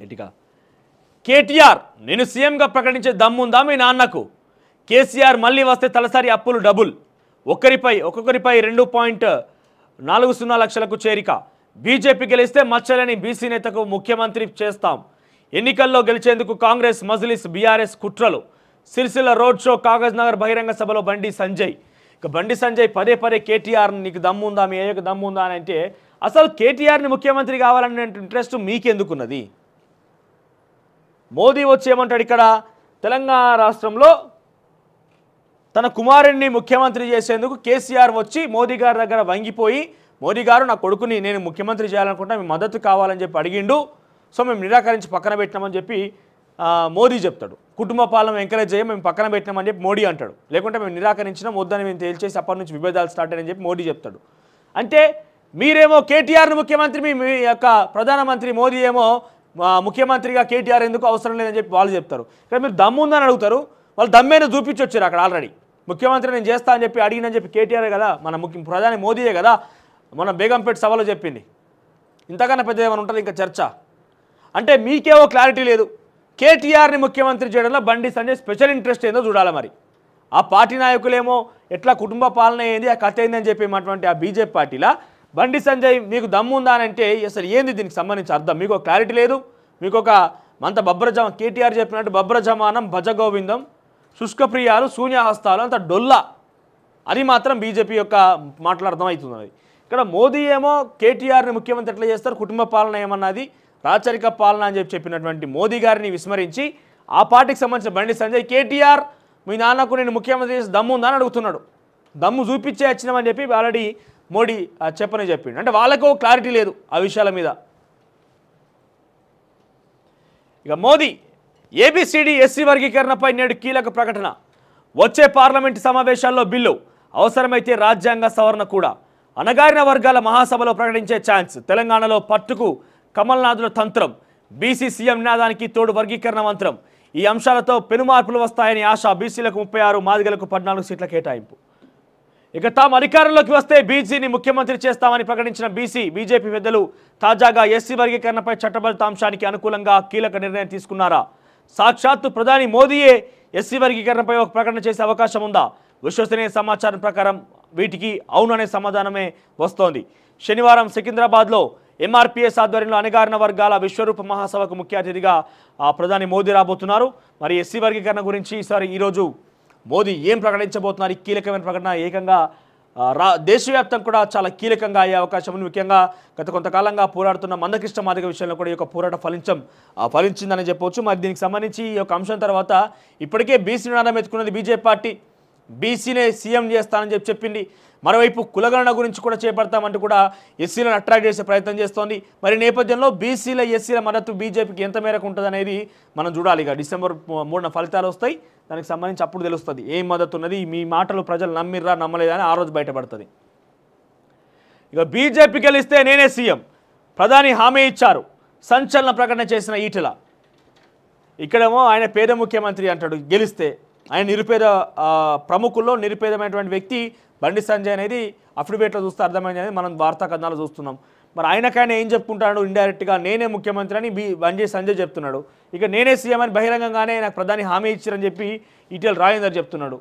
నీటిగా కేటీఆర్ నేను సీఎంగా ప్రకటించే దమ్ముందా మీ నాన్నకు కేసీఆర్ మళ్ళీ వస్తే తలసరి అప్పులు డబుల్ ఒకరిపై ఒక్కొక్కరిపై రెండు పాయింట్ నాలుగు సున్నా లక్షలకు చేరిక బీజేపీ గెలిస్తే మచ్చలేని బీసీ నేతకు ముఖ్యమంత్రి చేస్తాం ఎన్నికల్లో గెలిచేందుకు కాంగ్రెస్ మజ్లిస్ బీఆర్ఎస్ కుట్రలు Sircilla road show Kagaznagar బహిరంగ సభలో బండి సంజయ్ ఇక బండి సంజయ్ పదే పదే కేటీఆర్ నీకు దమ్ముందా మీ ఏ దమ్ముందా అని అంటే అసలు కేటీఆర్ని ముఖ్యమంత్రి కావాలనే ఇంట్రెస్ట్ మీకెందుకున్నది మోదీ వచ్చి ఏమంటాడు ఇక్కడ తెలంగాణ రాష్ట్రంలో తన కుమారుణ్ణి ముఖ్యమంత్రి చేసేందుకు కేసీఆర్ వచ్చి మోదీ గారి దగ్గర వంగిపోయి మోదీ గారు నా కొడుకుని నేను ముఖ్యమంత్రి చేయాలనుకుంటా మీ మద్దతు కావాలని చెప్పి అడిగిండు సో మేము నిరాకరించి పక్కన పెట్టినామని చెప్పి మోదీ చెప్తాడు కుటుంబ పాలన ఎంకరేజ్ చేయ మేము పక్కన పెట్టినామని చెప్పి మోడీ అంటాడు లేకుంటే మేము నిరాకరించినాం వద్దని మేము తేల్చేసి అప్పటి నుంచి విభేదాలు స్టార్ట్ అయ్యని చెప్పి మోడీ చెప్తాడు అంటే మీరేమో కేటీఆర్ను ముఖ్యమంత్రి మీ యొక్క ప్రధానమంత్రి మోదీ ఏమో ముఖ్యమంత్రిగా కేటీఆర్ ఎందుకు అవసరం లేదని చెప్పి వాళ్ళు చెప్తారు ఇక్కడ మీరు ఉందని అడుగుతారు వాళ్ళు దమ్మేనే చూపించొచ్చారు అక్కడ ఆల్రెడీ ముఖ్యమంత్రి నేను చేస్తా అని చెప్పి అడిగినని చెప్పి కేటీఆర్ కదా మన ముఖ్య ప్రధాని మోదీయే కదా మన బేగంపేట సభలో చెప్పింది ఇంతకన్నా పెద్ద ఏమైనా ఉంటుంది ఇంకా చర్చ అంటే మీకేవో క్లారిటీ లేదు కేటీఆర్ని ముఖ్యమంత్రి చేయడంలో బండి సంజయ్ స్పెషల్ ఇంట్రెస్ట్ ఏందో చూడాలి మరి ఆ పార్టీ నాయకులేమో ఎట్లా కుటుంబ పాలన ఏంది ఆ కథ ఏందని చెప్పి చెప్పేటువంటి ఆ బీజేపీ పార్టీలా బండి సంజయ్ మీకు దమ్ముందా అని అంటే అసలు ఏంది దీనికి సంబంధించి అర్థం మీకు క్లారిటీ లేదు మీకు ఒక అంత బొబ్బరజమ కేటీఆర్ చెప్పినట్టు బొబ్బరజమానం భజగోవిందం శుష్కప్రియాలు శూన్యహస్తాలు అంత డొల్లా అది మాత్రం బీజేపీ యొక్క మాటలు అర్థమవుతున్నది ఇక్కడ మోదీ ఏమో కేటీఆర్ని ముఖ్యమంత్రి ఎట్లా చేస్తారు కుటుంబ పాలన ఏమన్నది రాచరిక పాలన అని చెప్పి చెప్పినటువంటి మోదీ గారిని విస్మరించి ఆ పార్టీకి సంబంధించిన బండి సంజయ్ కేటీఆర్ మీ నాన్నకు నేను ముఖ్యమంత్రి చేసి దమ్ము అని అడుగుతున్నాడు దమ్ము చూపించే వచ్చినామని చెప్పి ఆల్రెడీ మోడీ చెప్పని చెప్పిండు అంటే వాళ్ళకు క్లారిటీ లేదు ఆ విషయాల మీద ఇక మోదీ ఏబిసిడి ఎస్సీ వర్గీకరణపై నేడు కీలక ప్రకటన వచ్చే పార్లమెంటు సమావేశాల్లో బిల్లు అవసరమైతే రాజ్యాంగ సవరణ కూడా అణగారిన వర్గాల మహాసభలో ప్రకటించే ఛాన్స్ తెలంగాణలో పట్టుకు కమల్నాథుల తంత్రం బీసీ సీఎం నినాదానికి తోడు వర్గీకరణ మంత్రం ఈ అంశాలతో పెనుమార్పులు వస్తాయని ఆశ బీసీలకు ముప్పై ఆరు మాదిగలకు పద్నాలుగు సీట్ల కేటాయింపు ఇక తాము అధికారంలోకి వస్తే బీసీని ముఖ్యమంత్రి చేస్తామని ప్రకటించిన బీసీ బీజేపీ పెద్దలు తాజాగా ఎస్సీ వర్గీకరణపై చట్టబద్ధ అంశానికి అనుకూలంగా కీలక నిర్ణయం తీసుకున్నారా సాక్షాత్తు ప్రధాని మోదీయే ఎస్సీ వర్గీకరణపై ఒక ప్రకటన చేసే అవకాశం ఉందా విశ్వసనీయ సమాచారం ప్రకారం వీటికి అవుననే సమాధానమే వస్తోంది శనివారం సికింద్రాబాద్లో ఎంఆర్పిఎస్ ఆధ్వర్యంలో అణగారిన వర్గాల విశ్వరూప మహాసభకు ముఖ్య అతిథిగా ప్రధాని మోదీ రాబోతున్నారు మరి ఎస్సీ వర్గీకరణ గురించి ఈసారి ఈరోజు మోదీ ఏం ప్రకటించబోతున్నారు ఈ కీలకమైన ప్రకటన ఏకంగా రా దేశవ్యాప్తం కూడా చాలా కీలకంగా అయ్యే అవకాశం ఉంది ముఖ్యంగా గత కొంతకాలంగా పోరాడుతున్న మందకృష్ణ మాదిక విషయంలో కూడా ఈ యొక్క పోరాట ఫలించం ఫలించిందని చెప్పవచ్చు మరి దీనికి సంబంధించి ఈ యొక్క అంశం తర్వాత ఇప్పటికే బీసీ నిర్ణయం ఎత్తుకున్నది బీజేపీ పార్టీ బీసీనే సీఎం చేస్తానని చెప్పి చెప్పింది మరోవైపు కులగణన గురించి కూడా చేపడతామంటూ కూడా ఎస్సీలను అట్రాక్ట్ చేసే ప్రయత్నం చేస్తోంది మరి నేపథ్యంలో బీసీల ఎస్సీల మద్దతు బీజేపీకి ఎంత మేరకు ఉంటుందనేది మనం చూడాలి ఇక డిసెంబర్ మూడున ఫలితాలు వస్తాయి దానికి సంబంధించి అప్పుడు తెలుస్తుంది ఏం మద్దతు ఉన్నది మీ మాటలు ప్రజలు నమ్మిర్రా నమ్మలేదని ఆ రోజు బయటపడుతుంది ఇక బీజేపీ గెలిస్తే నేనే సీఎం ప్రధాని హామీ ఇచ్చారు సంచలన ప్రకటన చేసిన ఈటెల ఇక్కడేమో ఆయన పేద ముఖ్యమంత్రి అంటాడు గెలిస్తే ఆయన నిరుపేద ప్రముఖుల్లో నిరుపేదమైనటువంటి వ్యక్తి బండి సంజయ్ అనేది అఫిడవిట్లో చూస్తే అర్థమైంది మనం వార్తా కథనాలు చూస్తున్నాం మరి ఆయనకైనా ఏం చెప్పుకుంటాడు ఇండైరెక్ట్గా నేనే ముఖ్యమంత్రి అని బి బండి సంజయ్ చెప్తున్నాడు ఇక నేనే సీఎం అని బహిరంగంగానే నాకు ప్రధాని హామీ ఇచ్చారని చెప్పి ఇటీవల రాజేందర్ చెప్తున్నాడు